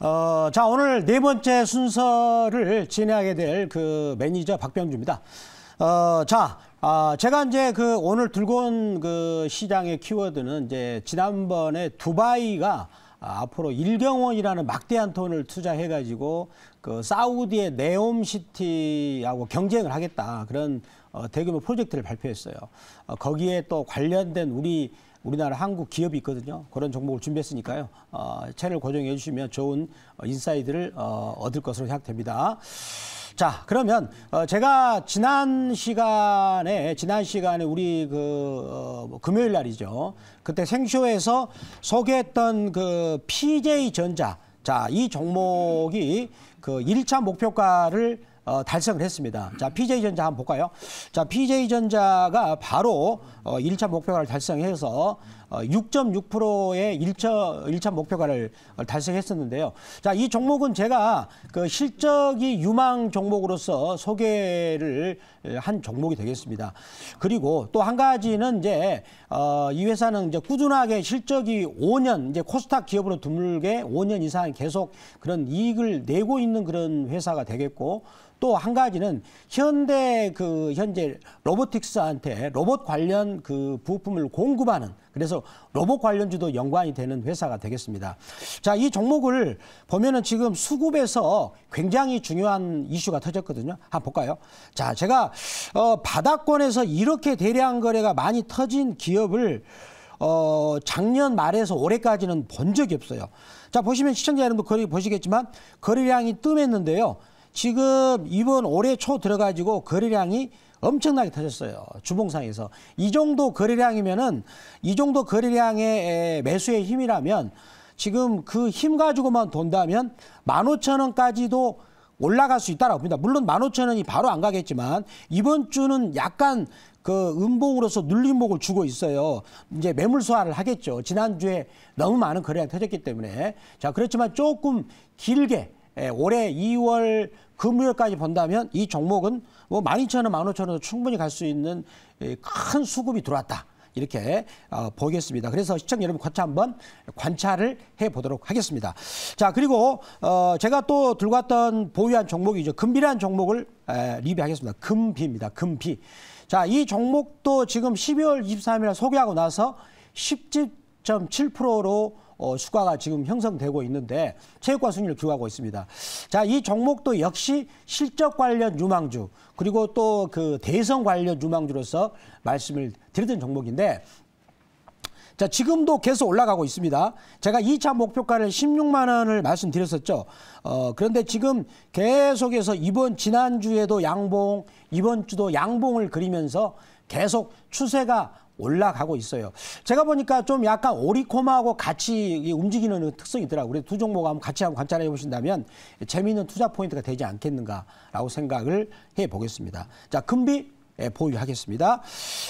어, 자, 오늘 네 번째 순서를 진행하게 될 그 매니저 박병주입니다. 어, 자, 아, 제가 이제 그 오늘 들고 온 그 시장의 키워드는 이제 지난번에 두바이가 앞으로 일경원이라는 막대한 돈을 투자해가지고 그 사우디의 네옴시티하고 경쟁을 하겠다 그런 어, 대규모 프로젝트를 발표했어요. 어, 거기에 또 관련된 우리 우리나라 한국 기업이 있거든요. 그런 종목을 준비했으니까요. 어, 채널 고정해 주시면 좋은 어, 인사이드를 어, 얻을 것으로 생각됩니다. 자, 그러면 어, 제가 지난 시간에 지난 시간에 우리 그 어, 뭐 금요일 날이죠. 그때 생쇼에서 소개했던 그 PJ 전자 자, 이 종목이 그 1차 목표가를 어, 달성을 했습니다. 자, PJ전자 한번 볼까요? 자, PJ전자가 바로 어, 1차 목표가를 달성해서 어, 6.6%의 1차, 1차 목표가를 어, 달성했었는데요. 자, 이 종목은 제가 그 실적이 유망 종목으로서 소개를 예, 한 종목이 되겠습니다. 그리고 또 한 가지는 이제 어, 이 회사는 이제 꾸준하게 실적이 5년 이제 코스닥 기업으로 드물게 5년 이상 계속 그런 이익을 내고 있는 그런 회사가 되겠고 또한 가지는 현대 그 현재 로보틱스한테 로봇 관련 그 부품을 공급하는 그래서 로봇 관련주도 연관이 되는 회사가 되겠습니다. 자, 이 종목을 보면은 지금 수급에서 굉장히 중요한 이슈가 터졌거든요. 한번 볼까요? 자, 제가 어 바닥권에서 이렇게 대량 거래가 많이 터진 기업을 어, 작년 말에서 올해까지는 본 적이 없어요. 자, 보시면 시청자 여러분 거리 보시겠지만 거래량이 뜸했는데요. 지금 이번 올해 초 들어가지고 거래량이 엄청나게 터졌어요. 주봉상에서. 이 정도 거래량이면은 이 정도 거래량의 매수의 힘이라면 지금 그 힘 가지고만 돈다면 1 5 0 0 0 원까지도 올라갈 수 있다라고 봅니다. 물론 1 5 0 0 0 원이 바로 안 가겠지만 이번 주는 약간 그 음봉으로서 눌림목을 주고 있어요. 이제 매물 소화를 하겠죠. 지난주에 너무 많은 거래량 이 터졌기 때문에. 자, 그렇지만 조금 길게 올해 2월 금요일까지 본다면 이 종목은 뭐 12,000원, 15,000원도 충분히 갈 수 있는 예, 큰 수급이 들어왔다. 이렇게 어, 보겠습니다. 그래서 시청자 여러분 같이 한번 관찰을 해보도록 하겠습니다. 자 그리고 어, 제가 또 들고 왔던 보유한 종목이죠. 금비라는 종목을 에, 리뷰하겠습니다. 금비입니다. 금비. 자이 종목도 지금 12월 23일 소개하고 나서 10집 4.7%로 어, 수가가 지금 형성되고 있는데 체육과 순위를 기록하고 있습니다. 자, 이 종목도 역시 실적 관련 유망주 그리고 또 그 대성 관련 유망주로서 말씀을 드렸던 종목인데 자, 지금도 계속 올라가고 있습니다. 제가 2차 목표가를 16만 원을 말씀드렸었죠. 어, 그런데 지금 계속해서 이번 지난주에도 양봉, 이번 주도 양봉을 그리면서 계속 추세가 올라가고 있어요. 제가 보니까 좀 약간 오리코마하고 같이 움직이는 특성이 있더라고요. 그래두 종목 한번 같이 한번 관찰해 보신다면 재미있는 투자 포인트가 되지 않겠는가라고 생각을 해 보겠습니다. 자, 금비 예, 보유하겠습니다.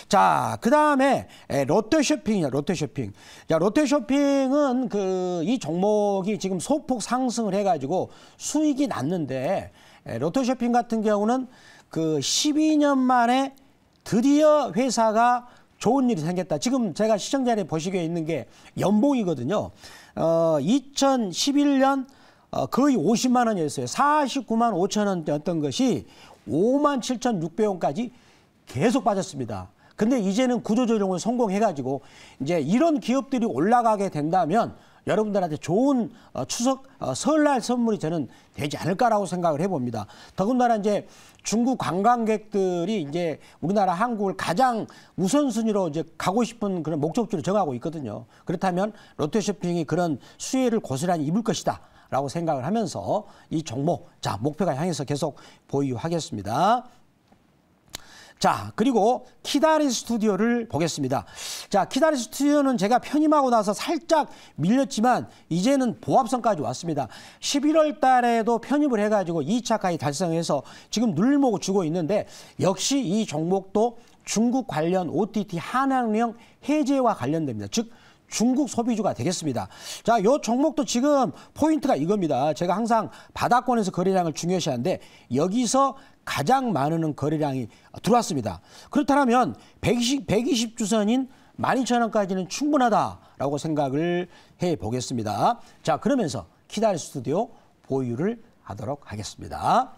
자, 예, 그 다음에 롯데쇼핑이냐, 롯데쇼핑. 자, 롯데쇼핑은 그 이 종목이 지금 소폭 상승을 해가지고 수익이 났는데 예, 롯데쇼핑 같은 경우는 그 12년 만에 드디어 회사가 좋은 일이 생겼다. 지금 제가 시청자리에보시기 있는 게 연봉이거든요. 어, 2011년 어, 거의 50만 원이었어요. 49만 5천 원이었던 것이 5만 7,600원까지 계속 빠졌습니다. 근데 이제는 구조조정을 성공해가지고 이제 이런 기업들이 올라가게 된다면 여러분들한테 좋은 어, 추석 어, 설날 선물이 저는 되지 않을까라고 생각을 해봅니다. 더군다나 이제 중국 관광객들이 이제 우리나라 한국을 가장 우선순위로 이제 가고 싶은 그런 목적지로 정하고 있거든요. 그렇다면 롯데 쇼핑이 그런 수혜를 고스란히 입을 것이다. 라고 생각을 하면서 이 종목, 자, 목표가 향해서 계속 보유하겠습니다. 자, 그리고 키다리 스튜디오를 보겠습니다. 자, 키다리 스튜디오는 제가 편입하고 나서 살짝 밀렸지만 이제는 보합선까지 왔습니다. 11월 달에도 편입을 해가지고 2차까지 달성해서 지금 눌리고 주고 있는데 역시 이 종목도 중국 관련 OTT 한양령 해제와 관련됩니다. 즉 중국 소비주가 되겠습니다. 자, 요 종목도 지금 포인트가 이겁니다. 제가 항상 바닷권에서 거래량을 중요시하는데 여기서 가장 많은 거래량이 들어왔습니다. 그렇다면 120, 120주선인 12,000원까지는 충분하다라고 생각을 해 보겠습니다. 자, 그러면서 키다리 스튜디오 보유를 하도록 하겠습니다.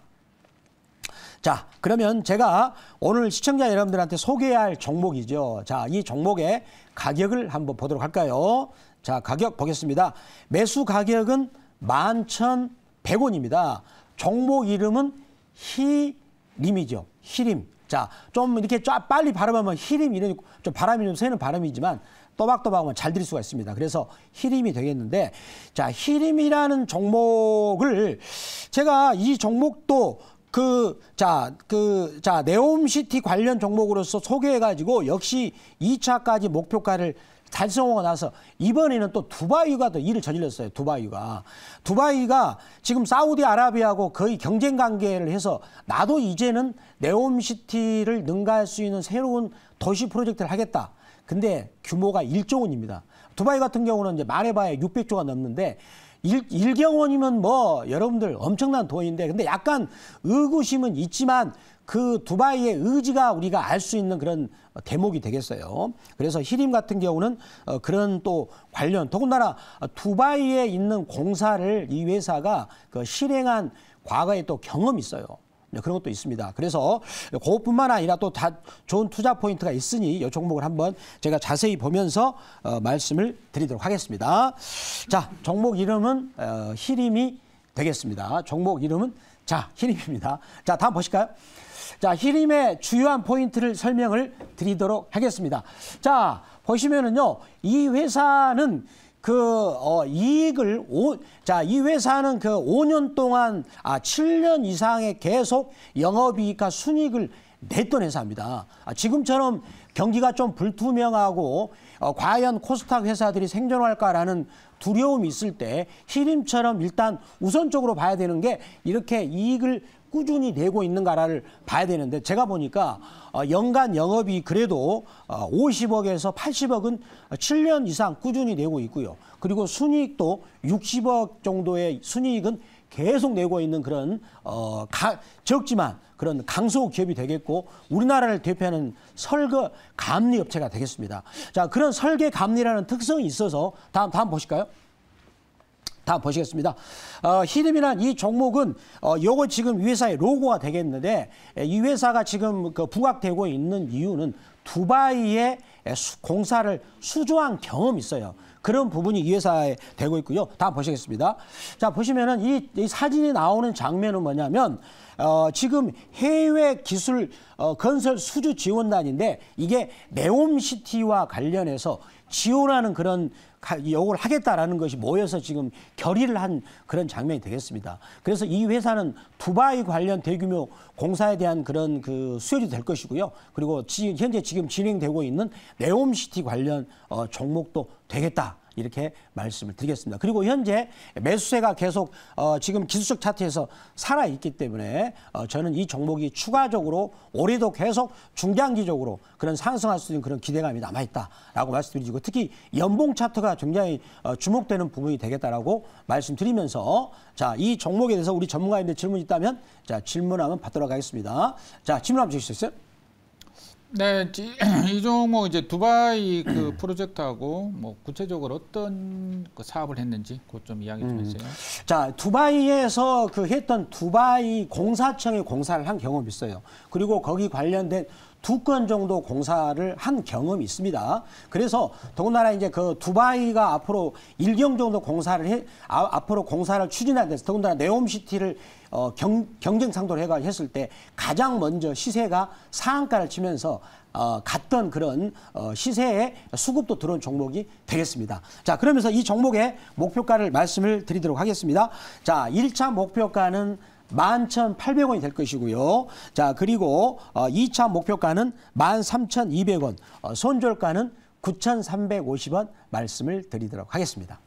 자, 그러면 제가 오늘 시청자 여러분들한테 소개할 종목이죠. 자, 이 종목의 가격을 한번 보도록 할까요? 자, 가격 보겠습니다. 매수 가격은 만1 100원입니다. 종목 이름은 히림이죠. 히림. 자, 좀 이렇게 쫙 빨리 발음하면 히림 이런 좀 바람이 좀 새는 발음이지만 또박또박하면 잘 들을 수가 있습니다. 그래서 히림이 되겠는데 자, 히림이라는 종목을 제가 이 종목도 그, 자, 그, 자, 네옴시티 관련 종목으로서 소개해가지고 역시 2차까지 목표가를 달성하고 나서 이번에는 또 두바이가 또 일을 저질렀어요. 두바이가. 두바이가 지금 사우디아라비아하고 거의 경쟁 관계를 해서 나도 이제는 네옴시티를 능가할 수 있는 새로운 도시 프로젝트를 하겠다. 근데 규모가 1조 원입니다. 두바이 같은 경우는 이제 말해봐야 600조가 넘는데 일, 경원이면뭐 여러분들 엄청난 돈인데 근데 약간 의구심은 있지만 그 두바이의 의지가 우리가 알 수 있는 그런 대목이 되겠어요. 그래서 히림 같은 경우는 어, 그런 또 관련 더군다나 두바이에 있는 공사를 이 회사가 그 실행한 과거에 또 경험이 있어요. 네, 그런 것도 있습니다. 그래서 그것뿐만 아니라 또 다 좋은 투자 포인트가 있으니 이 종목을 한번 제가 자세히 보면서 어, 말씀을 드리도록 하겠습니다. 자, 종목 이름은 어, 히림이 되겠습니다. 종목 이름은 자, 히림입니다. 자, 다음 보실까요? 자, 히림의 주요한 포인트를 설명을 드리도록 하겠습니다. 자, 보시면은요, 이 회사는 그 어, 이익을 오, 자, 이 회사는 그 5년 동안 아 7년 이상의 계속 영업이익과 순익을 냈던 회사입니다. 아, 지금처럼 경기가 좀 불투명하고 어, 과연 코스닥 회사들이 생존할까라는 두려움이 있을 때 히림처럼 일단 우선적으로 봐야 되는 게 이렇게 이익을 꾸준히 내고 있는가를 봐야 되는데 제가 보니까 어, 연간 영업이 그래도 50억에서 어, 80억은 7년 이상 꾸준히 내고 있고요. 그리고 순이익도 60억 정도의 순이익은 계속 내고 있는 그런 어, 가, 적지만 그런 강소 기업이 되겠고 우리나라를 대표하는 설거 감리 업체가 되겠습니다. 자 그런 설계 감리라는 특성이 있어서 다음 다음 보실까요? 다 보시겠습니다. 어, 히름이란 이 종목은 어, 요거 지금 회사의 로고가 되겠는데 이 회사가 지금 그 부각되고 있는 이유는 두바이에 공사를 수주한 경험이 있어요. 그런 부분이 이 회사에 되고 있고요. 다 보시겠습니다. 자, 보시면은 이, 이 사진이 나오는 장면은 뭐냐면 어, 지금 해외 기술 어, 건설 수주 지원단인데 이게 네옴시티와 관련해서 지원하는 그런 요을 하겠다라는 것이 모여서 지금 결의를 한 그런 장면이 되겠습니다. 그래서 이 회사는 두바이 관련 대규모 공사에 대한 그런 그 수혈이 될 것이고요. 그리고 지, 현재 지금 진행되고 있는 네옴시티 관련 어, 종목도 되겠다. 이렇게 말씀을 드리겠습니다. 그리고 현재 매수세가 계속 어, 지금 기술적 차트에서 살아있기 때문에 어, 저는 이 종목이 추가적으로 올해도 계속 중장기적으로 그런 상승할 수 있는 그런 기대감이 남아있다라고 말씀드리고 특히 연봉 차트가 굉장히 어, 주목되는 부분이 되겠다라고 말씀드리면서 자, 이 종목에 대해서 우리 전문가님들 질문 있다면 자, 질문하면 받도록 하겠습니다. 자, 질문 한번 주실 수 있어요? 네, 이종호 뭐 이제 두바이 그 음. 프로젝트하고 뭐 구체적으로 어떤 그 사업을 했는지 그좀 이야기 좀 음. 해주세요. 음. 자, 두바이에서 그 했던 두바이 공사청에 공사를 한 경험이 있어요. 그리고 거기 관련된 두건 정도 공사를 한 경험이 있습니다. 그래서 더군다나 이제 그 두바이가 앞으로 일경 정도 공사를 해 아, 앞으로 공사를 추진하는 데서 더군다나 네옴시티를 어, 경, 경쟁 상도로 해가 했을 때 가장 먼저 시세가 상한가를 치면서 어, 갔던 그런 어, 시세의 수급도 들어온 종목이 되겠습니다. 자, 그러면서 이 종목의 목표가를 말씀을 드리도록 하겠습니다. 자, 일차 목표가는 11,800원이 될 것이고요. 자, 그리고 어, 2차 목표가는 13,200원, 어, 손절가는 9,350원 말씀을 드리도록 하겠습니다.